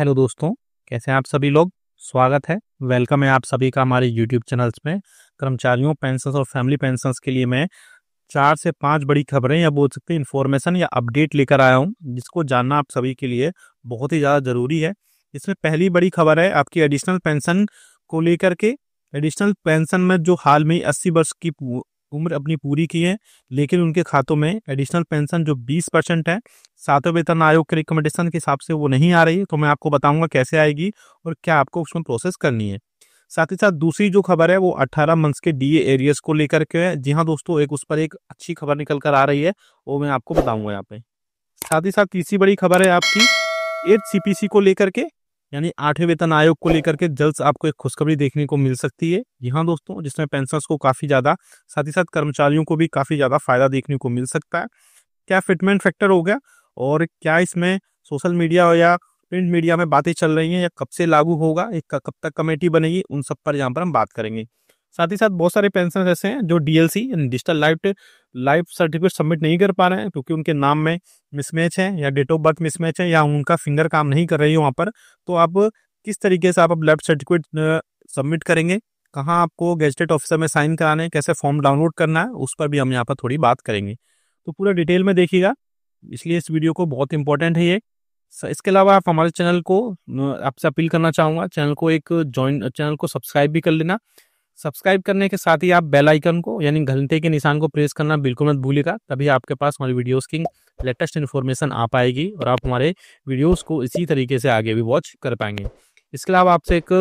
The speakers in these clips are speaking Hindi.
हेलो दोस्तों कैसे हैं आप सभी लोग स्वागत है वेलकम है आप सभी का हमारे यूट्यूब चैनल्स में कर्मचारियों पेंशन और फैमिली पेंशन के लिए मैं चार से पांच बड़ी खबरें या बोल सकते हैं इन्फॉर्मेशन या अपडेट लेकर आया हूं जिसको जानना आप सभी के लिए बहुत ही ज़्यादा ज़रूरी है इसमें पहली बड़ी खबर है आपकी एडिशनल पेंशन को लेकर के एडिशनल पेंशन में जो हाल में अस्सी वर्ष की उम्र अपनी पूरी की है लेकिन उनके खातों में एडिशनल पेंशन जो 20 परसेंट है सातवें वेतन आयोग के रिकमेंडेशन के हिसाब से वो नहीं आ रही है तो मैं आपको बताऊंगा कैसे आएगी और क्या आपको उसमें प्रोसेस करनी है साथ ही साथ दूसरी जो खबर है वो 18 मंथ्स के डीए एरियस को लेकर के है जी हाँ दोस्तों एक उस पर एक अच्छी खबर निकल कर आ रही है वो मैं आपको बताऊंगा यहाँ पे साथ ही साथ तीसरी बड़ी खबर है आपकी एट सी को लेकर के यानी आठवें वेतन आयोग को लेकर के जल्द आपको एक खुशखबरी देखने को मिल सकती है जी हाँ दोस्तों जिसमें पेंशनर्स को काफी ज्यादा साथ ही साथ कर्मचारियों को भी काफी ज्यादा फायदा देखने को मिल सकता है क्या फिटमेंट फैक्टर हो गया और क्या इसमें सोशल मीडिया या प्रिंट मीडिया में बातें चल रही हैं या कब से लागू होगा कब तक कमेटी बनेगी उन सब पर यहाँ पर हम बात करेंगे साथ ही साथ बहुत सारे पेंशनर ऐसे हैं जो DLC digital life life certificate submit नहीं कर पा रहे हैं क्योंकि उनके नाम में मिसमैच है या डेट ऑफ बर्थ मिसमैच है या उनका फिंगर काम नहीं कर रही है वहाँ पर तो आप किस तरीके से आप अब लाइफ सर्टिफिकेट सबमिट करेंगे कहाँ आपको गैजेटेड ऑफिसर में साइन कराने कैसे फॉर्म डाउनलोड करना है उस पर भी हम यहाँ पर थोड़ी बात करेंगे तो पूरा डिटेल में देखिएगा इसलिए इस वीडियो को बहुत इंपॉर्टेंट है ये इसके अलावा आप हमारे चैनल को आपसे अपील करना चाहूँगा चैनल को एक ज्वाइन चैनल को सब्सक्राइब भी कर लेना सब्सक्राइब करने के साथ ही आप बेल आइकन को यानी घंटे के निशान को प्रेस करना बिल्कुल मत भूलिएगा तभी आपके पास हमारी वीडियोस की लेटेस्ट इन्फॉर्मेशन आ पाएगी और आप हमारे वीडियोस को इसी तरीके से आगे भी वॉच कर पाएंगे इसके अलावा आपसे एक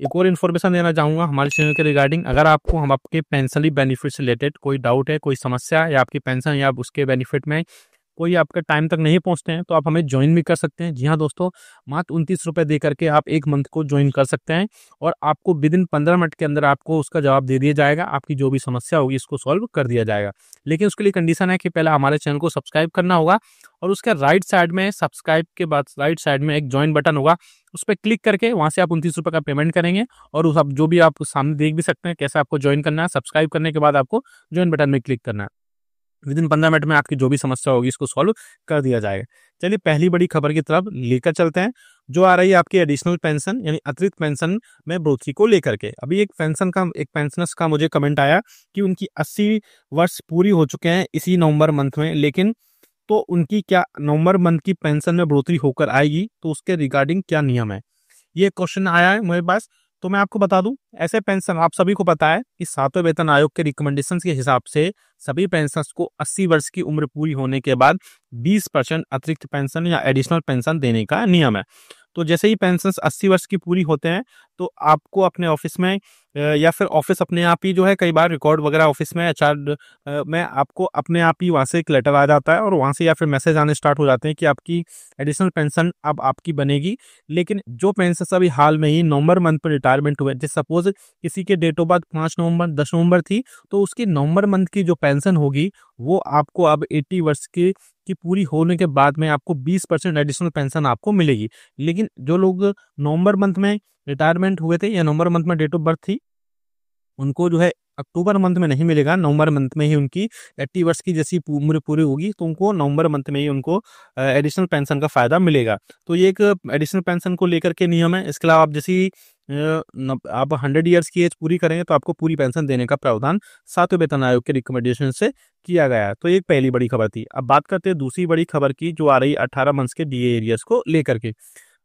एक और इन्फॉर्मेशन देना चाहूँगा हमारे चैनल के रिगार्डिंग अगर आपको हम आपके पेंशनली बेनिफिट से रिलेटेड कोई डाउट है कोई समस्या है या आपकी पेंशन या उसके बेनिफिट में कोई आपके टाइम तक नहीं पहुंचते हैं तो आप हमें ज्वाइन भी कर सकते हैं जी हाँ दोस्तों मात्र उनतीस रुपये दे करके आप एक मंथ को ज्वाइन कर सकते हैं और आपको विद इन पंद्रह मिनट के अंदर आपको उसका जवाब दे दिया जाएगा आपकी जो भी समस्या होगी इसको सॉल्व कर दिया जाएगा लेकिन उसके लिए कंडीशन है कि पहले हमारे चैनल को सब्सक्राइब करना होगा और उसके राइट साइड में सब्सक्राइब के बाद राइट साइड में एक ज्वाइन बटन होगा उस पर क्लिक करके वहाँ से आप उनतीस रुपये का पेमेंट करेंगे और उस आप जो भी आप सामने देख भी सकते हैं कैसे आपको ज्वाइन करना है सब्सक्राइब करने के बाद आपको ज्वाइन बटन में क्लिक करना है विद इन पंद्रह मिनट में आपकी जो भी समस्या होगी इसको सॉल्व कर दिया जाएगा चलिए पहली बड़ी खबर की तरफ लेकर चलते हैं जो आ रही है आपकी एडिशनल पेंशन यानी अतिरिक्त पेंशन में बढ़ोतरी को लेकर के अभी एक पेंशन का एक पेंशनर्स का मुझे कमेंट आया कि उनकी 80 वर्ष पूरी हो चुके हैं इसी नवंबर मंथ में लेकिन तो उनकी क्या नवंबर मंथ की पेंशन में बढ़ोतरी होकर आएगी तो उसके रिगार्डिंग क्या नियम है ये क्वेश्चन आया है मेरे पास तो मैं आपको बता दूं ऐसे पेंशन आप सभी को पता है कि सातवें वेतन आयोग के रिकमेंडेशन के हिसाब से सभी पेंशन को 80 वर्ष की उम्र पूरी होने के बाद 20 परसेंट अतिरिक्त पेंशन या एडिशनल पेंशन देने का नियम है तो जैसे ही पेंशन 80 वर्ष की पूरी होते हैं तो आपको अपने ऑफिस में या फिर ऑफिस अपने आप ही जो है कई बार रिकॉर्ड वगैरह ऑफिस में एच में आपको अपने आप ही वहाँ से एक लेटर आ जाता है और वहाँ से या फिर मैसेज आने स्टार्ट हो जाते हैं कि आपकी एडिशनल पेंशन अब आपकी बनेगी लेकिन जो पेंशन अभी हाल में ही नवंबर मंथ पर रिटायरमेंट हुए जिस सपोज किसी के डेट ऑफ बर्थ पाँच नवंबर दस नवंबर थी तो उसकी नवंबर मंथ की जो पेंशन होगी वो आपको अब एट्टी वर्ष के की पूरी होने के बाद में आपको 20 परसेंट एडिशनल पेंशन आपको मिलेगी लेकिन जो लोग नवंबर मंथ में रिटायरमेंट हुए थे या नवंबर मंथ में डेट ऑफ बर्थ थी उनको जो है अक्टूबर मंथ में नहीं मिलेगा नवंबर मंथ में ही उनकी एट्टी वर्ष की जैसी उम्र पूरी होगी तो उनको नवंबर मंथ में ही उनको एडिशनल पेंशन का फ़ायदा मिलेगा तो ये एक एडिशनल पेंशन को लेकर के नियम है इसके अलावा आप जैसी आप हंड्रेड ईयर्स की एज पूरी करेंगे तो आपको पूरी पेंशन देने का प्रावधान सातवें वेतन आयोग के रिकमेंडेशन से किया गया तो एक पहली बड़ी खबर थी अब बात करते हैं दूसरी बड़ी खबर की जो आ रही अट्ठारह मंथ्स के डी एरियस को लेकर के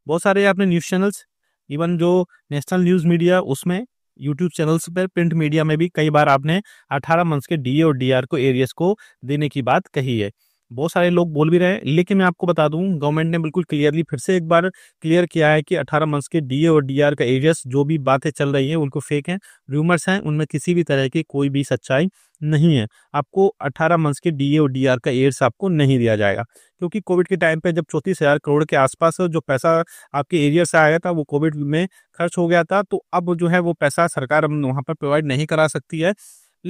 बहुत सारे आपने न्यूज़ चैनल्स इवन जो नेशनल न्यूज़ मीडिया उसमें यूट्यूब चैनल्स पर प्रिंट मीडिया में भी कई बार आपने 18 मंथ्स के डी और डी को एरियस को देने की बात कही है बहुत सारे लोग बोल भी रहे हैं लेकिन मैं आपको बता दूं गवर्नमेंट ने बिल्कुल क्लियरली फिर से एक बार क्लियर किया है कि 18 मंथ्स के डीए और डीआर का एरियस जो भी बातें चल रही हैं उनको फेक हैं रूमर्स हैं उनमें किसी भी तरह की कोई भी सच्चाई नहीं है आपको 18 मंथ्स के डीए और डीआर का एयर्स आपको नहीं दिया जाएगा क्योंकि कोविड के टाइम पे जब चौंतीस हजार करोड़ के आसपास जो पैसा आपके एरिया से आया था वो कोविड में खर्च हो गया था तो अब जो है वो पैसा सरकार वहाँ पर प्रोवाइड नहीं करा सकती है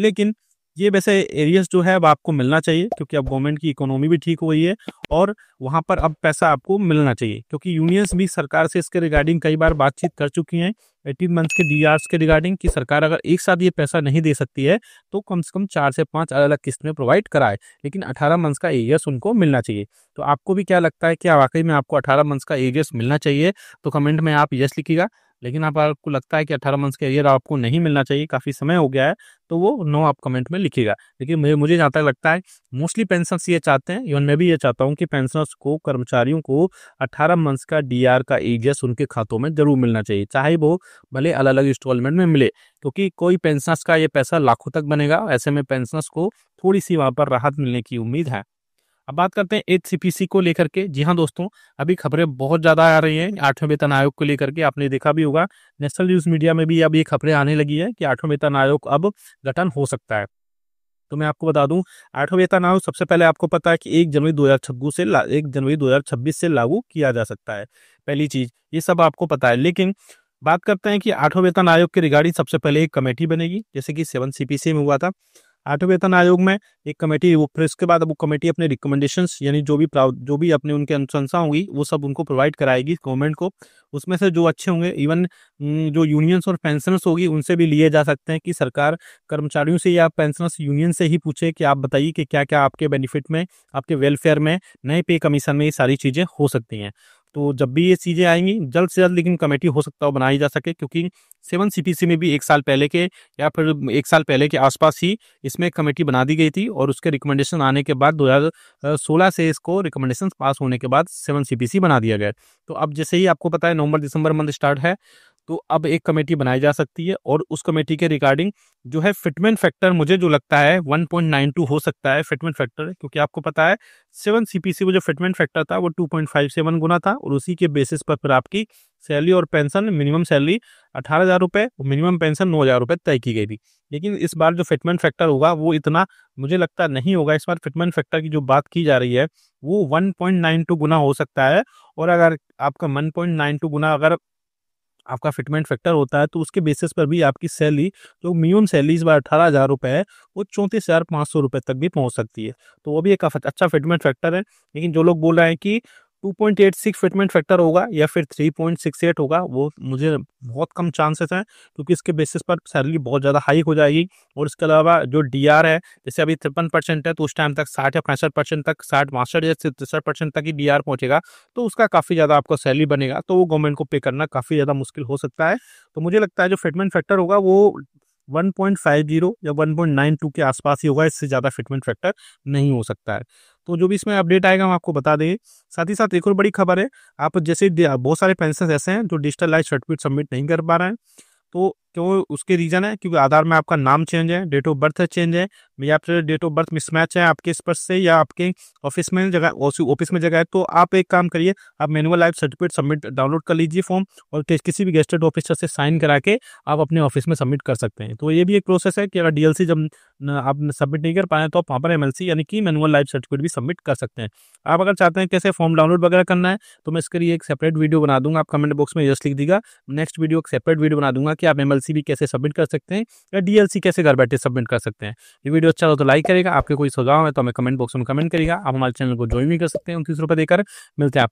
लेकिन ये वैसे एरियाज जो है अब आपको मिलना चाहिए क्योंकि अब गवर्नमेंट की इकोनॉमी भी ठीक हो गई है और वहाँ पर अब पैसा आपको मिलना चाहिए क्योंकि यूनियंस भी सरकार से इसके रिगार्डिंग कई बार बातचीत कर चुकी हैं एटीन मंथ्स के डी के रिगार्डिंग कि सरकार अगर एक साथ ये पैसा नहीं दे सकती है तो कम से कम चार से पाँच अलग अलग किस्त में प्रोवाइड कराए लेकिन अठारह मंथ्स का एरियस उनको मिलना चाहिए तो आपको भी क्या लगता है क्या वाकई में आपको अठारह मंथ्स का एरियस मिलना चाहिए तो कमेंट में आप यस लिखिएगा लेकिन आप आपको लगता है कि अट्ठारह मंथ्स करियर आपको नहीं मिलना चाहिए काफ़ी समय हो गया है तो वो नो आप कमेंट में लिखेगा लेकिन मुझे मुझे जहाँ तक लगता है मोस्टली पेंशनर्स ये चाहते हैं इवन मैं भी ये चाहता हूँ कि पेंशनर्स को कर्मचारियों को 18 मंथ्स का डी का एजीएस उनके खातों में जरूर मिलना चाहिए चाहे वो भले अलग अलग इंस्टॉलमेंट में मिले क्योंकि तो कोई पेंशनर्स का ये पैसा लाखों तक बनेगा ऐसे में पेंशनर्स को थोड़ी सी वहाँ पर राहत मिलने की उम्मीद है अब बात करते हैं एच को लेकर के जी हाँ दोस्तों अभी खबरें बहुत ज्यादा आ रही हैं आठवें वेतन आयोग को लेकर के आपने देखा भी होगा नेशनल न्यूज मीडिया में भी अब ये खबरें आने लगी है कि आठवें वेतन आयोग अब गठन हो सकता है तो मैं आपको बता दूं आठवें वेतन आयोग सबसे पहले आपको पता है कि एक जनवरी दो से एक जनवरी दो से लागू किया जा सकता है पहली चीज ये सब आपको पता है लेकिन बात करते हैं कि आठवें वेतन आयोग के रिगार्डिंग सबसे पहले एक कमेटी बनेगी जैसे कि सेवन सीपीसी में हुआ था आठवें वेतन आयोग में एक कमेटी फिर उसके बाद वो कमेटी अपने रिकमेंडेशन यानी जो भी जो भी अपने उनके अनुशंसा होंगी वो सब उनको प्रोवाइड कराएगी गवर्नमेंट को उसमें से जो अच्छे होंगे इवन जो यूनियंस और पेंशनर्स होगी उनसे भी लिए जा सकते हैं कि सरकार कर्मचारियों से या पेंशनर्स यूनियन से ही पूछे कि आप बताइए कि क्या क्या आपके बेनिफिट में आपके वेलफेयर में नए पे कमीशन में ये सारी चीज़ें हो सकती हैं तो जब भी ये चीज़ें आएंगी जल्द से जल्द लेकिन कमेटी हो सकता हो बनाई जा सके क्योंकि सेवन सीपीसी में भी एक साल पहले के या फिर एक साल पहले के आसपास ही इसमें कमेटी बना दी गई थी और उसके रिकमेंडेशन आने के बाद 2016 से इसको रिकमेंडेशन पास होने के बाद सेवन सीपीसी बना दिया गया तो अब जैसे ही आपको पता है नवंबर दिसंबर मंथ स्टार्ट है तो अब एक कमेटी बनाई जा सकती है और उस कमेटी के रिगार्डिंग जो है फिटमेंट फैक्टर मुझे जो लगता है 1.92 हो सकता है फिटमेंट फैक्टर क्योंकि आपको पता है सेवन सीपीसी वो जो फिटमेंट फैक्टर था वो 2.57 गुना था और उसी के बेसिस पर फिर आपकी सैलरी और पेंशन मिनिमम सैलरी अठारह हज़ार रुपये मिनिमम पेंशन नौ हज़ार रुपये तय की गई थी लेकिन इस बार जो फिटमेंट फैक्टर होगा वो इतना मुझे लगता नहीं होगा इस बार फिटमेंट फैक्टर की जो बात की जा रही है वो 1.92 गुना हो सकता है और अगर आपका 1.92 गुना अगर आपका फिटमेंट फैक्टर होता है तो उसके बेसिस पर भी आपकी सैली जो मिनिमम सैली इस बार अठारह हज़ार रुपये है वो चौंतीस हज़ार पाँच सौ रुपये तक भी पहुंच सकती है तो वो भी एक अच्छा फिटमेंट फैक्टर है लेकिन जो लोग बोल रहे हैं कि 2.86 फिटमेंट फैक्टर होगा या फिर 3.68 होगा वो मुझे बहुत कम चांसेस हैं क्योंकि इसके बेसिस पर सैलरी बहुत ज़्यादा हाई हो जाएगी और इसके अलावा जो डी है जैसे अभी तिरपन परसेंट है तो उस टाइम तक साठ या पैंसठ परसेंट तक साठ मास्टर या तिरसठ परसेंट तक ही डी पहुंचेगा तो उसका काफ़ी ज़्यादा आपका सैलरी बनेगा तो वो गवर्नमेंट को पे करना काफ़ी ज़्यादा मुश्किल हो सकता है तो मुझे लगता है जो फिटमेंट फैक्टर होगा वो 1.50 या 1.92 के आसपास ही होगा इससे ज़्यादा फिटमेंट फैक्टर नहीं हो सकता है तो जो भी इसमें अपडेट आएगा हम आपको बता देंगे साथ ही साथ एक और बड़ी खबर है आप जैसे बहुत सारे पेंशन ऐसे हैं जो डिजिटल लाइफ सर्टिफिकेट सबमिट नहीं कर पा रहे हैं तो क्यों उसके रीज़न है क्योंकि आधार में आपका नाम चेंज है डेट ऑफ बर्थ चेंज है या फिर डेट ऑफ बर्थ मिसमैच है आपके स्पर्श से या आपके ऑफिस में जगह ऑफिस में जगह है तो आप एक काम करिए आप manual life certificate submit download कर लीजिए फॉर्म और किसी भी गेस्टेड ऑफिसर से साइन करा के आप अपने ऑफिस में सबमिट कर सकते हैं तो ये भी एक प्रोसेस है कि अगर डीएलसी जब आप सबमिट नहीं कर पाए तो आप वहाँ पर एमएलसी यानी कि मैनुअल लाइफ सर्टिफिकेट भी सबमिट कर सकते हैं आप अगर चाहते हैं कैसे फॉर्म डाउनलोड वगैरह करना है तो मैं इसके लिए एक सेपरेट वीडियो बना दूंगा आप कमेंट बॉक्स में यस लिख दीगा नेक्स्ट वीडियो एक सेपरेट वीडियो बना दूंगा कि आप एम एलएलसी भी कैसे सबमिट कर सकते हैं या डीएलसी कैसे घर बैठे सबमिट कर सकते हैं ये वीडियो अच्छा हो तो लाइक करेगा आपके कोई सुझाव है तो हमें कमेंट बॉक्स में कमेंट करेगा आप हमारे चैनल को ज्वाइन भी कर सकते हैं उनतीस रुपये देकर मिलते हैं आप